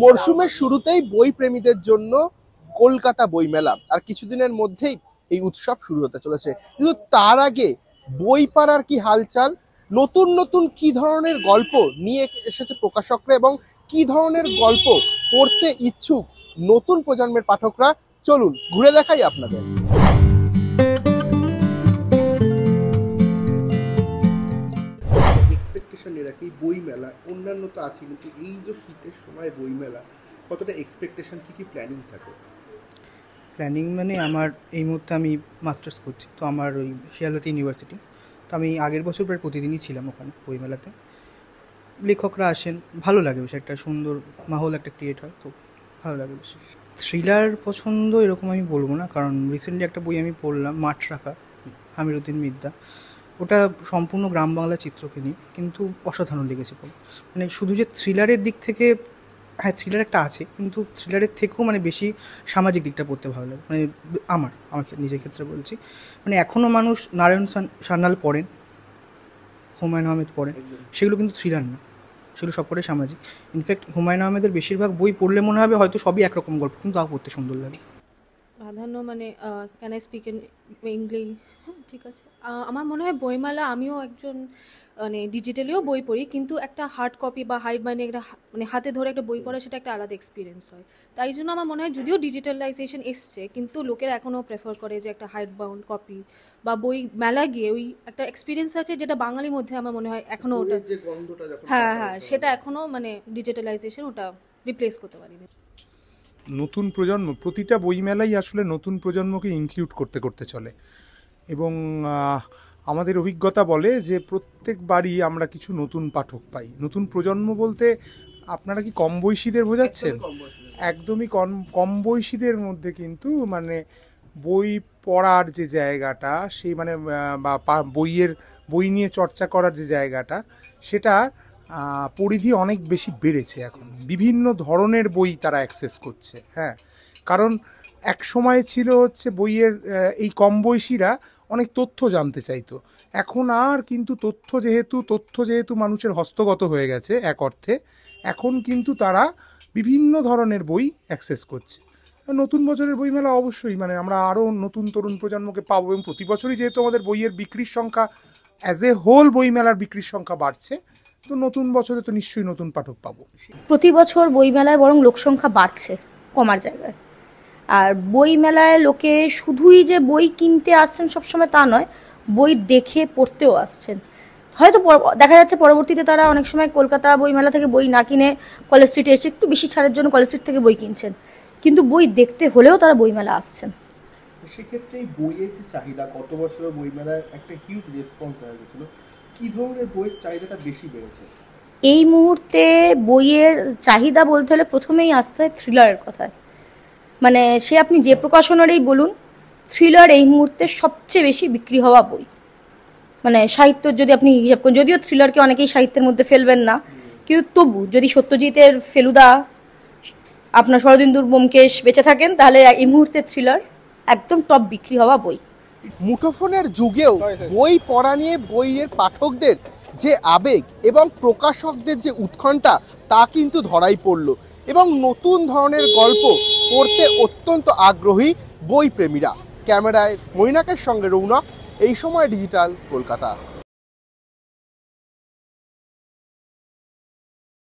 মরশুমের শুরুতেই বই প্রেমীদের জন্য কলকাতা বইমেলা আর কিছুদিনের মধ্যেই এই উৎসব শুরু হতে চলেছে কিন্তু তার আগে বই পাড়ার কি হালচাল নতুন নতুন কি ধরনের গল্প নিয়ে এসেছে প্রকাশকরা এবং কি ধরনের গল্প পড়তে ইচ্ছুক নতুন প্রজন্মের পাঠকরা চলুন ঘুরে দেখাই আপনাদের জন্য তো আছি কিন্তু এই যে শীতের সময় বইমেলা কতটা এক্সপেকটেশন কী কী প্ল্যানিং থাকে প্ল্যানিং মানে আমার এই মুহূর্তে আমি মাস্টার্স করছি তো আমার ওই শিয়ালদাতি ইউনিভার্সিটি তো আমি আগের বছর প্রায় প্রতিদিনই ছিলাম ওখানে বইমেলাতে লেখকরা আসেন ভালো লাগে বেশ একটা সুন্দর মাহল একটা ক্রিয়েট হয় তো ভালো লাগে বেশ থ্রিলার পছন্দ এরকম আমি বলবো না কারণ রিসেন্টলি একটা বই আমি পড়লাম মাঠ রাখা হামিরুদ্দিন মিদ্দা ওটা সম্পূর্ণ গ্রাম বাংলা চিত্রকে নিয়ে কিন্তু অসাধারণ লেগেছে মানে শুধু যে থ্রিলারের দিক থেকে হ্যাঁ থ্রিলার একটা আছে কিন্তু থ্রিলারের থেকেও মানে বেশি সামাজিক দিকটা পড়তে ভালো লাগে মানে আমার আমার নিজের ক্ষেত্রে বলছি মানে এখনও মানুষ নারায়ণ সান্যাল পড়েন হুমায়ুন আহমেদ পড়েন সেগুলো কিন্তু থ্রিলার না সেগুলো সবকটাই সামাজিক ইনফ্যাক্ট হুমায়ুন আহমেদের বেশিরভাগ বই পড়লে মনে হবে হয়তো সবই একরকম গল্প কিন্তু তাও পড়তে সুন্দর লাগে প্রাধান্য মানে can I speak in English ঠিক আছে আমার মনে হয় বইমেলা আমিও একজন মানে ডিজিটালিও বই পড়ি কিন্তু একটা হার্ড কপি বা হাইড মানে একটা মানে হাতে ধরে একটা বই পড়া সেটা একটা আলাদা এক্সপিরিয়েন্স হয় তাই জন্য আমার মনে হয় যদিও ডিজিটালাইজেশন এসছে কিন্তু লোকেরা এখনও প্রেফার করে যে একটা হাইড বাউন্ড কপি বা বই মেলা গিয়ে ওই একটা এক্সপিরিয়েন্স আছে যেটা বাঙালির মধ্যে আমার মনে হয় এখনও ওটা হ্যাঁ হ্যাঁ সেটা এখনও মানে ডিজিটালাইজেশন ওটা রিপ্লেস করতে পারিনি নতুন প্রজন্ম প্রতিটা বইমেলাই আসলে নতুন প্রজন্মকে ইনক্লুড করতে করতে চলে এবং আমাদের অভিজ্ঞতা বলে যে প্রত্যেকবারই আমরা কিছু নতুন পাঠক পাই নতুন প্রজন্ম বলতে আপনারা কি কম বয়সীদের বোঝাচ্ছেন একদমই কম কম বয়সীদের মধ্যে কিন্তু মানে বই পড়ার যে জায়গাটা সেই মানে বা বইয়ের বই নিয়ে চর্চা করার যে জায়গাটা সেটা পরিধি অনেক বেশি বেড়েছে এখন বিভিন্ন ধরনের বই তারা অ্যাক্সেস করছে হ্যাঁ কারণ এক সময় ছিল হচ্ছে বইয়ের এই কম বয়সীরা অনেক তথ্য জানতে চাইতো এখন আর কিন্তু তথ্য যেহেতু তথ্য যেহেতু মানুষের হস্তগত হয়ে গেছে এক অর্থে এখন কিন্তু তারা বিভিন্ন ধরনের বই অ্যাক্সেস করছে নতুন বছরের বইমেলা অবশ্যই মানে আমরা আরও নতুন তরুণ প্রজন্মকে পাবো এবং প্রতি বছরই যেহেতু আমাদের বইয়ের বিক্রির সংখ্যা অ্যাজ এ হোল বইমেলার বিক্রির সংখ্যা বাড়ছে তো নতুন বছরে তো নিশ্চয়ই নতুন পাঠক পাবো প্রতি বছর বইমেলায় বরং লোকসংখ্যা বাড়ছে কমার জায়গায় আর বই মেলায় লোকে শুধুই যে বই কিনতে আসছেন সবসময় তা নয় বই দেখে পড়তেও আসছেন হয়তো দেখা যাচ্ছে পরবর্তীতে তারা অনেক সময় কলকাতা বইমেলা থেকে বই না কিনে কলেজ স্ট্রিটে এসে একটু বেশি ছাড়ের জন্য কলেজ স্ট্রিট থেকে বই কিনছেন কিন্তু বই দেখতে হলেও তারা বইমেলা আসছেন সেক্ষেত্রে এই বইয়ের যে চাহিদা গত একটা হিউজ রেসপন্স দেখা গেছিল কি ধরনের বইয়ের চাহিদাটা বেশি বেড়েছে এই মুহূর্তে বইয়ের চাহিদা বলতে হলে প্রথমেই আসতে হয় থ্রিলারের কথায় মানে সে আপনি যে প্রকাশনারই বলুন থ্রিলার এই মুহূর্তে সবচেয়ে বেশি বিক্রি হওয়া বই মানে সাহিত্য যদি আপনি হিসাব করেন যদিও থ্রিলারকে অনেকেই সাহিত্যের মধ্যে ফেলবেন না কিন্তু তবু যদি সত্যজিতের ফেলুদা আপনার শরদিন্দুর বোমকেশ বেঁচে থাকেন তাহলে এই মুহূর্তে থ্রিলার একদম টপ বিক্রি হওয়া বই মুঠোফোনের যুগেও বই পড়া নিয়ে বইয়ের পাঠকদের যে আবেগ এবং প্রকাশকদের যে উৎকণ্ঠা তা কিন্তু ধরাই পড়ল এবং নতুন ধরনের গল্প পড়তে অত্যন্ত আগ্রহী বই প্রেমীরা ক্যামেরায় মৈনাকের সঙ্গে রৌনক এই সময় ডিজিটাল কলকাতা